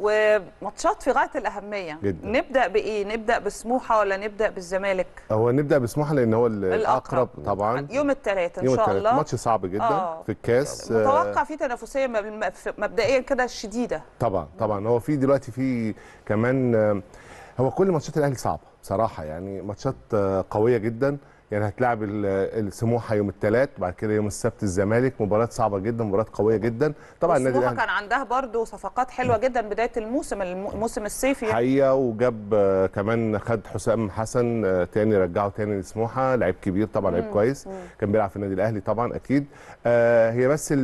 وماتشات في غايه الاهميه جدا. نبدا بايه نبدا بسموحه ولا نبدا بالزمالك هو نبدا بسموحه لان هو الاقرب طبعا يوم الثلاثاء ان شاء الله ماتش صعب جدا آه. في الكاس متوقع في تنافسيه مبدئيا كده شديده طبعا طبعا هو في دلوقتي في كمان آه، هو كل ماتشات الاهلي صعبه بصراحه يعني ماتشات آه، قويه جدا يعني هتلعب السموحه يوم الثلاث وبعد كده يوم السبت الزمالك مباراه صعبه جدا مباراه قويه جدا طبعا النادي الاهلي كان عندها برضو صفقات حلوه جدا بدايه الموسم الموسم الصيفي حقيقه وجاب آه، كمان خد حسام حسن آه، تاني رجعه تاني لسموحه لعيب كبير طبعا لعيب كويس مم. كان بيلعب في النادي الاهلي طبعا اكيد آه، هي بس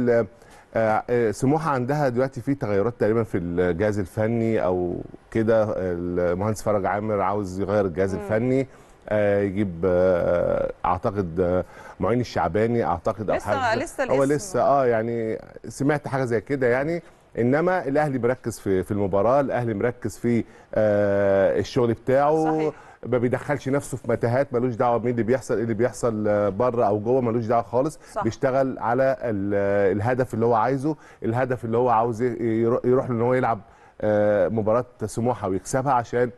سموحه عندها دلوقتي في تغيرات تقريبا في الجهاز الفني او كده المهندس فرج عامر عاوز يغير الجهاز الفني آه، يجيب آه، آه، اعتقد معين الشعباني اعتقد او حاجه لسه لسه هو لسه اه يعني سمعت حاجه زي كده يعني انما الاهلي مركز في في المباراه الاهلي مركز في الشغل بتاعه صحيح. ما بيدخلش نفسه في متاهات ملوش دعوه بمين اللي بيحصل ايه اللي بيحصل بره او جوه ملوش دعوه خالص صح. بيشتغل على الهدف اللي هو عايزه الهدف اللي هو عاوز يروح له ان هو يلعب مباراه سموحه ويكسبها عشان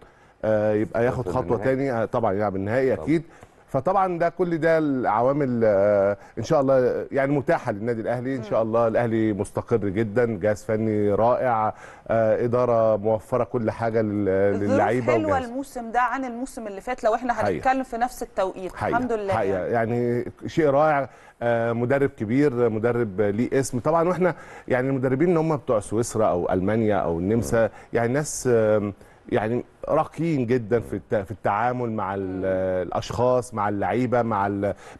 آه، يبقى ياخد خطوه تاني آه، طبعا يلعب النهائي اكيد فطبعا ده كل ده العوامل آه، ان شاء الله يعني متاحه للنادي الاهلي ان شاء الله الاهلي مستقر جدا جهاز فني رائع اداره موفره كل حاجه للعيبه حلوه الموسم ده عن الموسم اللي فات لو احنا هنتكلم في نفس التوقيت حقيقة. الحمد لله حقيقة. يعني, يعني شيء رائع مدرب كبير مدرب ليه اسم طبعا واحنا يعني المدربين اللي هم بتوع سويسرا او المانيا او النمسا يعني ناس يعني راقيين جدا في في التعامل مع الاشخاص مع اللعيبه مع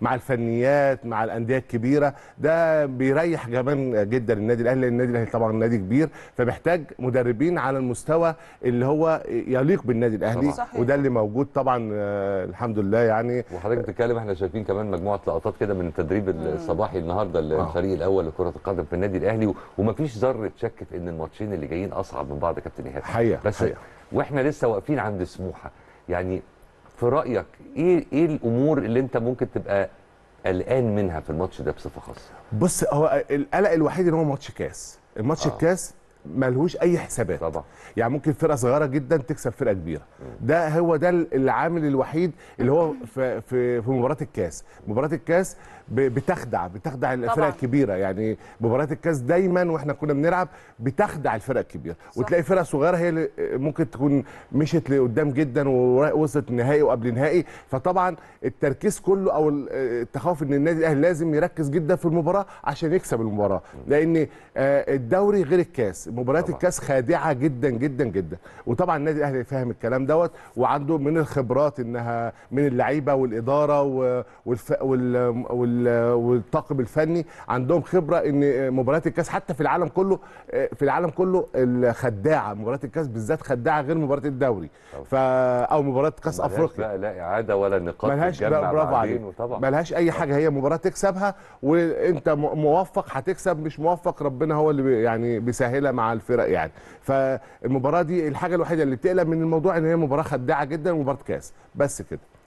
مع الفنيات مع الانديه الكبيره ده بيريح كمان جدا النادي الاهلي لان النادي الاهلي طبعا نادي كبير فمحتاج مدربين على المستوى اللي هو يليق بالنادي الاهلي صحيح. وده اللي موجود طبعا آه، الحمد لله يعني وحضرتك بتتكلم احنا شايفين كمان مجموعه لقطات كده من التدريب الصباحي النهارده آه. الفريق الاول لكره القدم في النادي الاهلي ومفيش ذره شك في ان الماتشين اللي جايين اصعب من بعض كابتن ايهاب حقيقه بس حقيقة. واحنا لسه واقفين عند سموحه يعني في رايك ايه ايه الامور اللي انت ممكن تبقى قلقان منها في الماتش ده بصفه خاصه بص هو القلق الوحيد ان هو ماتش كاس الماتش آه. الكاس ملهوش اي حسابات طبعا يعني ممكن فرقه صغيره جدا تكسب فرقه كبيره ده هو ده العامل الوحيد اللي هو في في, في مباراه الكاس مباراه الكاس بتخدع بتخدع الفرق الكبيره يعني مباراه الكاس دايما واحنا كنا بنلعب بتخدع الفرق الكبيره صح. وتلاقي فرقه صغيره هي اللي ممكن تكون مشت لقدام جدا ووصلت نهائي وقبل نهائي فطبعا التركيز كله او التخوف ان النادي الاهلي لازم يركز جدا في المباراه عشان يكسب المباراه لان آه، الدوري غير الكاس مباريات الكاس خادعه جدا جدا جدا وطبعا النادي الاهلي فاهم الكلام دوت وعنده من الخبرات انها من اللعيبه والاداره والف... وال... وال... والطاقم الفني عندهم خبره ان مباريات الكاس حتى في العالم كله في العالم كله الخداعه مباريات الكاس بالذات خداعه غير مباراه الدوري ف... او مباراه كاس افريقيا لا لا اعاده ولا نقاط ملهاش برافو عليك ملهاش اي حاجه هي مباراه تكسبها وانت موفق هتكسب مش موفق ربنا هو اللي يعني بيسهلها مع الفرق يعني فالمباراه دي الحاجه الوحيده اللي بتقلق من الموضوع ان هي مباراه خداعه جدا ومباراه كاس بس كده